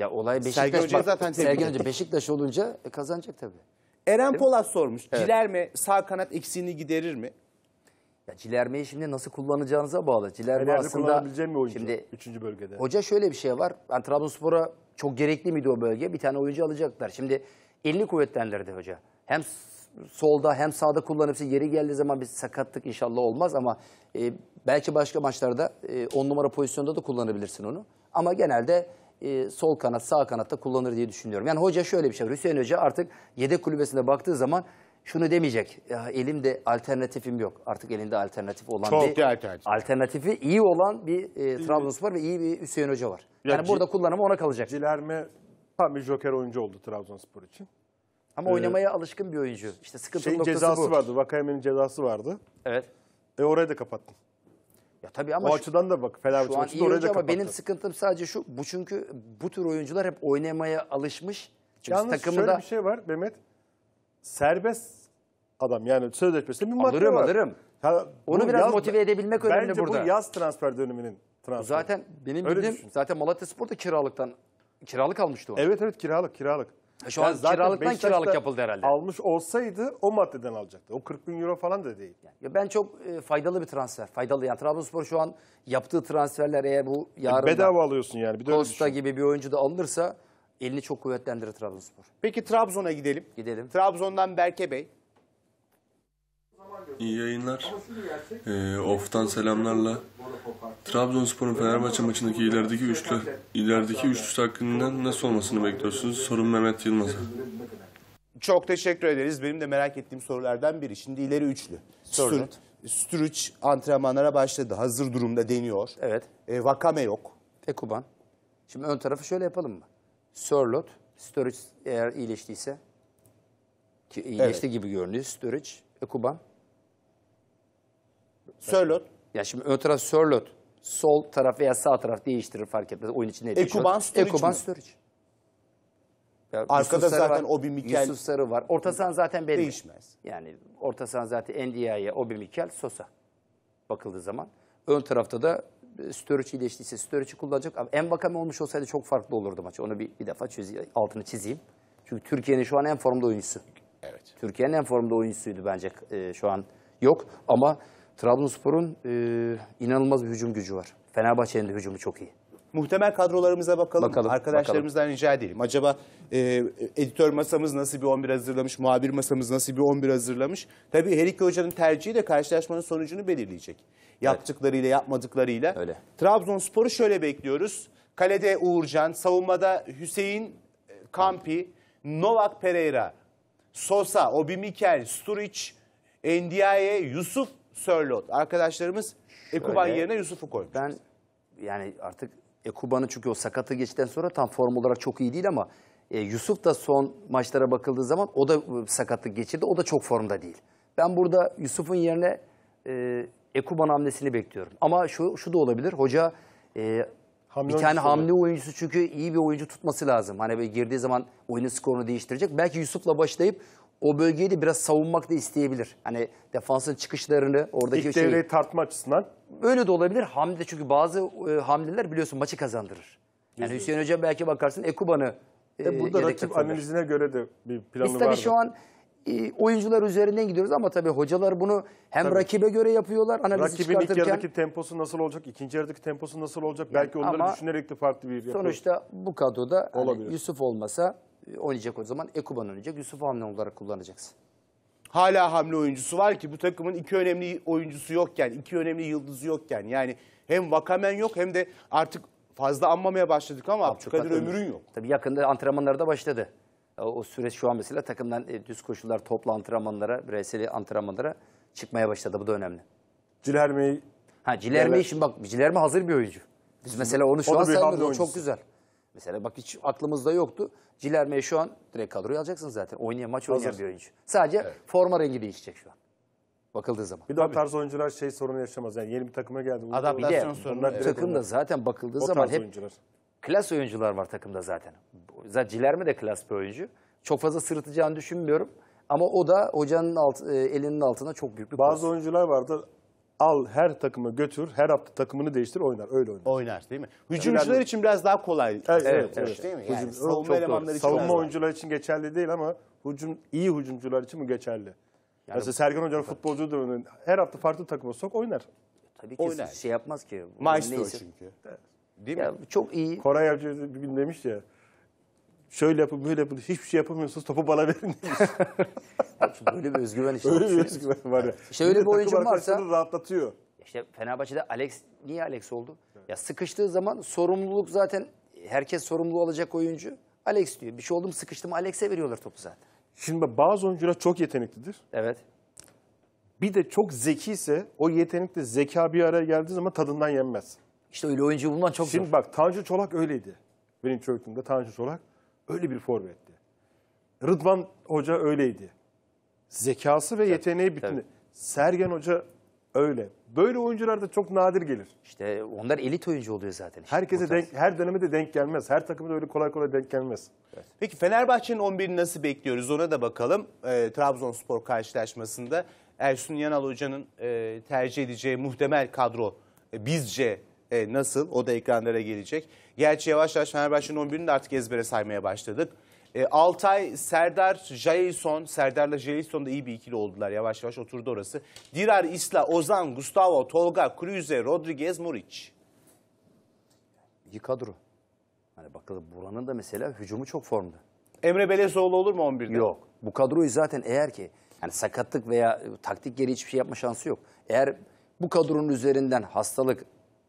Ya olay Beşiktaş. Sergen Hoca'yı zaten tebrik Sergen Hoca Beşiktaş olunca e, kazanacak tabii. Eren Polat sormuş. Evet. Cilerme sağ kanat eksiğini giderir mi? Ya cilermeyi şimdi nasıl kullanacağınıza bağlı. Cilerme Herhalde aslında kullanabileceğim bir oyuncu. Şimdi 3. bölgede. hoca şöyle bir şey var. Yani Trabzonspor'a çok gerekli miydi o bölge? Bir tane oyuncu alacaklar. Şimdi elini kuvvetlendirdi hoca. Hem solda hem sağda kullanıp yeri geldiği zaman bir sakatlık inşallah olmaz ama e, belki başka maçlarda 10 e, numara pozisyonda da kullanabilirsin onu. Ama genelde e, sol kanat sağ kanatta kullanır diye düşünüyorum. Yani hoca şöyle bir şey var. Hüseyin Hoca artık yedek kulübesine baktığı zaman şunu demeyecek. Ya elimde alternatifim yok. Artık elinde alternatif olan Çok bir alternatif. alternatifi iyi olan bir e, Trabzonspor ve iyi bir Hüseyin Hoca var. Ya yani burada kullanımı ona kalacak. Cilerme tam bir joker oyuncu oldu Trabzonspor için. Ama ee, oynamaya alışkın bir oyuncu. İşte sıkıntı Şeyin cezası vardı. Vakayeme'nin cezası vardı. Evet. E orayı da kapattın. Ya tabii ama o şu, açıdan da bak Fenerbahçe şu an iyi oraya da ama benim sıkıntım sadece şu. Bu çünkü bu tür oyuncular hep oynamaya alışmış. Çünkü Yalnız takımı şöyle da... bir şey var Mehmet. Serbest adam yani sözleşmesinde bir madde alırım, var. Alırım alırım. Onu biraz yaz, motive edebilmek önemli bence burada. Bence bu yaz transfer döneminin transferi. Zaten benim Öyle bildiğim düşün. zaten Malatya Spor da kiralıktan kiralık almıştı o. Evet evet kiralık kiralık. Şu an kiralıktan kiralık yapıldı herhalde. Almış olsaydı o maddeden alacaktı. O 40 bin euro falan da değil. Ya ben çok e, faydalı bir transfer. Faydalı yani Trabzonspor şu an yaptığı transferler eğer bu e, yarın bedava alıyorsun yani. Bir de Costa gibi bir oyuncu da alınırsa elini çok kuvvetlendirir Trabzonspor. Peki Trabzon'a gidelim. Gidelim. Trabzon'dan Berke Bey. İyi yayınlar. E, of'tan selamlarla. Trabzonspor'un Fenerbahçe maçındaki ilerideki üçlü ilerideki üçlü hakkında nasıl olmasını bekliyorsunuz? Sorun Mehmet Yılmaz'a. Çok teşekkür ederiz. Benim de merak ettiğim sorulardan biri. Şimdi ileri üçlü. Sorun. Sturic antrenmanlara başladı. Hazır durumda deniyor. Evet. E, Vakame yok. Ekuban. Şimdi ön tarafı şöyle yapalım mı? Sörlot, Sturridge eğer iyileştiyse ki iyileşti evet. gibi görünüyor. Sturridge, Ekuban. Sörlot. Ya şimdi ön taraf Sörlot. Sol taraf veya sağ taraf değiştirir fark etmez. Oyun içinde ne Ekuban Sturridge Ekuban mi? Sturridge. Arkada Yusuf zaten var, Obi Mikel. Yusuf Sarı var. Orta sahan zaten belli. Değişmez. Yani orta sahan zaten Ndiaye, Obi Mikel, Sosa bakıldığı zaman. Ön tarafta da e, Sturridge iyileştiyse Sturridge'i kullanacak. Ama bakan olmuş olsaydı çok farklı olurdu maç. Onu bir, bir defa çiz, altını çizeyim. Çünkü Türkiye'nin şu an en formda oyuncusu. Evet. Türkiye'nin en formda oyuncusuydu bence e, şu an yok. Ama Trabzonspor'un e, inanılmaz bir hücum gücü var. Fenerbahçe'nin de hücumu çok iyi. Muhtemel kadrolarımıza bakalım. bakalım Arkadaşlarımızdan bakalım. rica edelim. Acaba e, editör masamız nasıl bir 11 hazırlamış, muhabir masamız nasıl bir 11 hazırlamış? Tabii her iki hocanın tercihi de karşılaşmanın sonucunu belirleyecek. Yaptıklarıyla, yapmadıklarıyla. Öyle. Trabzonspor'u şöyle bekliyoruz. Kalede Uğurcan, savunmada Hüseyin e, Kampi, Novak Pereira, Sosa, Obi Mikel, Sturic, Endiaye, Yusuf Sörlot. Arkadaşlarımız Ekuban yerine Yusuf'u koymuş. Ben yani artık Ekuban'ı çünkü o sakatı geçtikten sonra tam form olarak çok iyi değil ama e, Yusuf da son maçlara bakıldığı zaman o da e, sakatlık geçirdi. O da çok formda değil. Ben burada Yusuf'un yerine e, Ekuban hamlesini bekliyorum. Ama şu, şu da olabilir. Hoca e, Hamle bir tane hamle olur. oyuncusu çünkü iyi bir oyuncu tutması lazım. Hani böyle girdiği zaman oyunun skorunu değiştirecek. Belki Yusuf'la başlayıp o bölgeyi de biraz savunmak da isteyebilir. Hani defansın çıkışlarını oradaki İlk şeyi. tartma açısından. Öyle de olabilir. Hamle çünkü bazı e, hamleler biliyorsun maçı kazandırır. Yani Hüseyin Hoca belki bakarsın Ekuban'ı e, e, burada rakip tutulur. analizine göre de bir planı var. tabii şu an e, oyuncular üzerinden gidiyoruz ama tabii hocalar bunu hem tabii. rakibe göre yapıyorlar analizi Rakibin çıkartırken. Rakibin ilk yarıdaki temposu nasıl olacak, ikinci yarıdaki temposu nasıl olacak? Yani belki onları düşünerek de farklı bir yapıyor. Sonuçta bu kadroda hani Yusuf olmasa oynayacak o zaman Ekuban oynayacak. Yusuf hamle olarak kullanacaksın. Hala hamle oyuncusu var ki bu takımın iki önemli oyuncusu yokken, iki önemli yıldızı yokken. Yani hem Vakamen yok hem de artık fazla anmamaya başladık ama Abdülkadir Ömür'ün yok. Tabii yakında antrenmanlara da başladı. O, süreç şu an mesela takımdan e, düz koşullar, toplu antrenmanlara, bireysel antrenmanlara çıkmaya başladı. Bu da önemli. Cilermi? Ha Cilerme evet. için bak Cilermi hazır bir oyuncu. Biz mesela onu şu o an saymıyoruz. Çok güzel. Mesela bak hiç aklımızda yoktu. Cilerme'yi şu an direkt kadroyu alacaksın zaten. Oynayan maç oynayan bir oyuncu. Sadece evet. forma rengi değişecek şu an. Bakıldığı zaman. Bir de o tarz oyuncular şey sorunu yaşamaz. Yani yeni bir takıma geldi. Bunlar Adam bir de takımda zaten bakıldığı o zaman hep oyuncular. klas oyuncular var takımda zaten. Zaten Cilerme de klas bir oyuncu. Çok fazla sırıtacağını düşünmüyorum. Ama o da hocanın alt, e, elinin altına çok büyük bir Bazı pas. oyuncular vardı al her takımı götür, her hafta takımını değiştir oynar. Öyle oynar. Oynar değil mi? Hücumcular yani, için biraz daha kolay. Evet, evet, evet. değil mi? Yani savunma elemanları için. Savunma oyuncular için geçerli değil ama hücum iyi hücumcular için mi geçerli. Yani, Mesela Sergen Hoca'nın futbolcu döneminde her hafta farklı takıma sok oynar. Tabii ki oynar. Şey, şey yapmaz ki. Maestro Neyse. çünkü. Evet. Değil ya, mi? Çok iyi. Koray Avcı bir gün demiş ya şöyle yapın böyle yapın hiçbir şey yapamıyorsunuz topu bana verin demiş. Şimdi böyle bir özgüven işte. Öyle bir özgüven var ya. İşte öyle bir oyuncum varsa. rahatlatıyor. İşte Fenerbahçe'de Alex, niye Alex oldu? Ya sıkıştığı zaman sorumluluk zaten herkes sorumlu alacak oyuncu. Alex diyor. Bir şey oldu mu sıkıştım Alex'e veriyorlar topu zaten. Şimdi bazı oyuncular çok yeteneklidir. Evet. Bir de çok zeki ise o yetenekle zeka bir araya geldiği zaman tadından yenmez. İşte öyle oyuncu bulman çok Şimdi zor. bak Tanju Çolak öyleydi. Benim çocukluğumda Tanju Çolak öyle bir forvetti. Rıdvan Hoca öyleydi. Zekası ve yeteneği bütün. Sergen Hoca öyle. Böyle oyuncular da çok nadir gelir. İşte onlar elit oyuncu oluyor zaten. Işte. Herkese denk, her döneme de denk gelmez. Her takımda öyle kolay kolay denk gelmez. Evet. Peki Fenerbahçe'nin 11'ini nasıl bekliyoruz ona da bakalım. E, Trabzonspor karşılaşmasında Ersun Yanal Hoca'nın e, tercih edeceği muhtemel kadro e, bizce e, nasıl? O da ekranlara gelecek. Gerçi yavaş yavaş Fenerbahçe'nin 11'ini de artık ezbere saymaya başladık. E, Altay, Serdar, Jason, Serdar'la Jason da iyi bir ikili oldular. Yavaş yavaş oturdu orası. Dirar, Isla, Ozan, Gustavo, Tolga, Cruze, Rodriguez, Muriç. İyi kadro. Hani bakalım buranın da mesela hücumu çok formda. Emre Belezoğlu olur mu 11'de? Yok. Bu kadroyu zaten eğer ki yani sakatlık veya taktik geri hiçbir şey yapma şansı yok. Eğer bu kadronun üzerinden hastalık,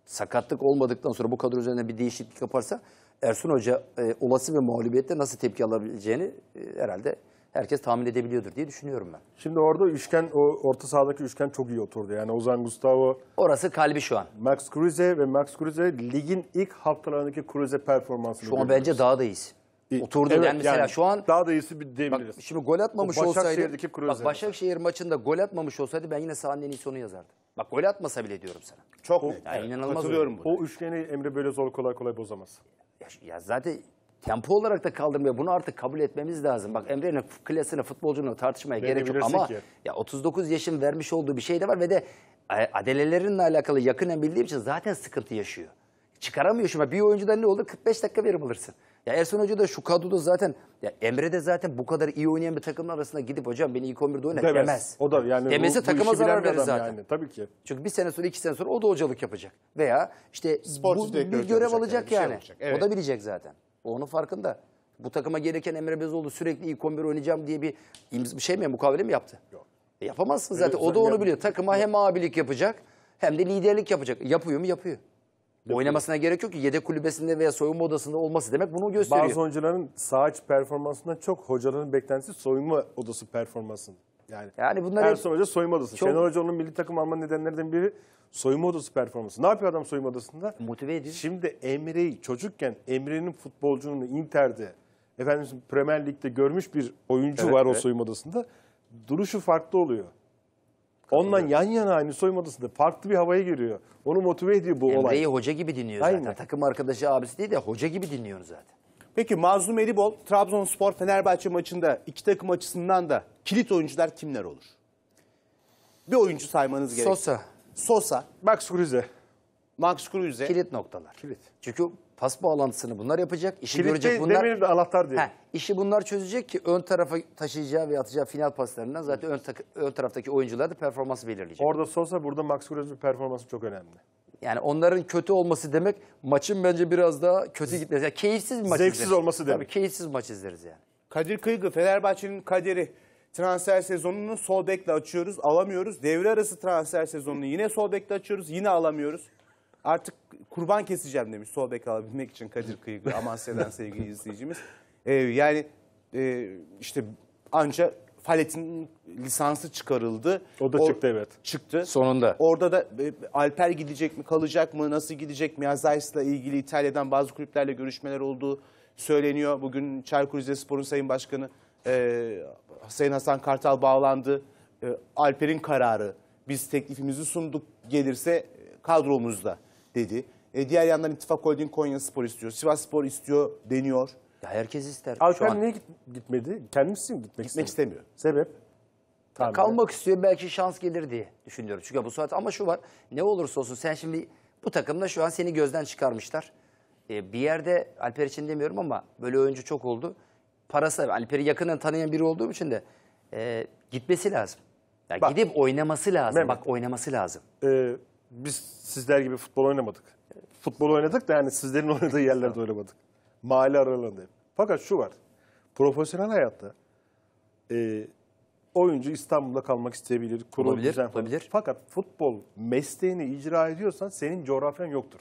sakatlık olmadıktan sonra bu kadro üzerinde bir değişiklik yaparsa Ersun Hoca e, olası bir mağlubiyette nasıl tepki alabileceğini e, herhalde herkes tahmin edebiliyordur diye düşünüyorum ben. Şimdi orada üçgen, o orta sahadaki üçgen çok iyi oturdu. Yani Ozan Gustavo... Orası kalbi şu an. Max Kruse ve Max Kruse ligin ilk haftalarındaki Kruse performansını Şu an görüyoruz. bence daha da iyisi. Oturdu evet, yani mesela yani şu an... Daha da iyisi bir diyebiliriz. Bak, şimdi gol atmamış o olsaydı... Bak Başakşehir maçında gol atmamış olsaydı ben yine sahanın en iyisi onu yazardım. Bak gol atmasa bile diyorum sana. Çok o, net. Yani evet. inanılmaz. O üçgeni Emre böyle zor kolay kolay bozamaz. Ya, ya zaten tempo olarak da kaldırmıyor. Bunu artık kabul etmemiz lazım. Bak Emre'nin klasını, futbolcunun tartışmaya gerek yok ama ki. ya 39 yaşın vermiş olduğu bir şey de var ve de e, adelelerinle alakalı yakinen bildiğim için zaten sıkıntı yaşıyor çıkaramıyor şimdi. Bir oyuncudan ne olur? 45 dakika verim alırsın. Ya Ersun Hoca da şu kadroda zaten ya Emre de zaten bu kadar iyi oynayan bir takımın arasında gidip hocam beni ilk 11'de oynar demez. demez. O da yani Demesi bu, bu zarar verir zaten. Yani, tabii ki. Çünkü bir sene sonra iki sene sonra o da hocalık yapacak. Veya işte Sportif bu, bir görev alacak şey yani. yani. Şey evet. O da bilecek zaten. O onun farkında. Bu takıma gereken Emre Bezoğlu sürekli ilk 11 oynayacağım diye bir, bir şey mi mukavele mi yaptı? Yok. E yapamazsın zaten. Evet, o da onu biliyor. Takıma hem abilik yapacak hem de liderlik yapacak. Yapıyor mu? Yapıyor. Oynamasına gerek yok ki yedek kulübesinde veya soyunma odasında olması demek bunu gösteriyor. Bazı oyuncuların sağ iç performansından çok hocaların beklentisi soyunma odası performansının. Yani, yani bunlar Ersun Hoca soyunma odası. Çok... Şenol Hoca onun milli takım alma nedenlerinden biri soyunma odası performansı. Ne yapıyor adam soyunma odasında? Motive ediyor. Şimdi Emre'yi çocukken Emre'nin futbolculuğunu Inter'de, efendim Premier Lig'de görmüş bir oyuncu evet, var evet. o soyunma odasında. Duruşu farklı oluyor. Ondan yan yana aynı soyunma odasında farklı bir havaya giriyor. Onu motive ediyor bu olay. Emre'yi hoca gibi dinliyor Aynen. zaten. Takım arkadaşı abisi değil de hoca gibi dinliyor zaten. Peki Mazlum Eribol, Trabzonspor Fenerbahçe maçında iki takım açısından da kilit oyuncular kimler olur? Bir oyuncu saymanız gerekiyor. Sosa, Sosa, Max Kruse. Max Kruse, kilit noktalar. Kilit. Çünkü Pas bağlantısını bunlar yapacak. İşi Kilitli görecek bunlar. Demin de anahtar diye. Heh, işi bunlar çözecek ki ön tarafa taşıyacağı ve atacağı final paslarından zaten ön, ta ön taraftaki oyuncular da performansı belirleyecek. Orada Sosa burada Max Gross'un performansı çok önemli. Yani onların kötü olması demek maçın bence biraz daha kötü gitmesi. Yani keyifsiz maç Zevksiz izleriz. olması demek. Tabii keyifsiz maç izleriz yani. Kadir Kıygı, Fenerbahçe'nin kaderi transfer sezonunu sol bekle açıyoruz, alamıyoruz. Devre arası transfer sezonunu yine sol bekle açıyoruz, yine alamıyoruz artık kurban keseceğim demiş Sol bek alabilmek için Kadir Kıyıklı Amasya'dan sevgili izleyicimiz. Ee, yani e, işte anca Falet'in lisansı çıkarıldı. O da o, çıktı evet. Çıktı. Sonunda. Orada da e, Alper gidecek mi kalacak mı nasıl gidecek mi Zays'la ilgili İtalya'dan bazı kulüplerle görüşmeler olduğu söyleniyor. Bugün Çaykur Rizespor'un Sayın Başkanı e, Sayın Hasan Kartal bağlandı. E, Alper'in kararı biz teklifimizi sunduk gelirse e, kadromuzda dedi. E, diğer yandan ittifak holding Konya Spor istiyor. Sivas Spor istiyor deniyor. Ya herkes ister. Avşar niye git, gitmedi? Kendisi mi gitmek, gitmek istemiyor? Sebep? Kalmak istiyor belki şans gelir diye düşünüyorum. Çünkü bu saat ama şu var ne olursa olsun sen şimdi bu takımda şu an seni gözden çıkarmışlar. Ee, bir yerde Alper için demiyorum ama böyle oyuncu çok oldu. Parası Alper'i yakından tanıyan biri olduğum için de e, gitmesi lazım. Yani Bak, gidip oynaması lazım. Mehmet, Bak oynaması lazım. E, biz sizler gibi futbol oynamadık. Futbol oynadık da yani sizlerin oynadığı yerlerde oynamadık. Mahalle aralarında. Fakat şu var. Profesyonel hayatta e, oyuncu İstanbul'da kalmak isteyebilir. Kurul, olabilir, Fakat futbol mesleğini icra ediyorsan senin coğrafyan yoktur.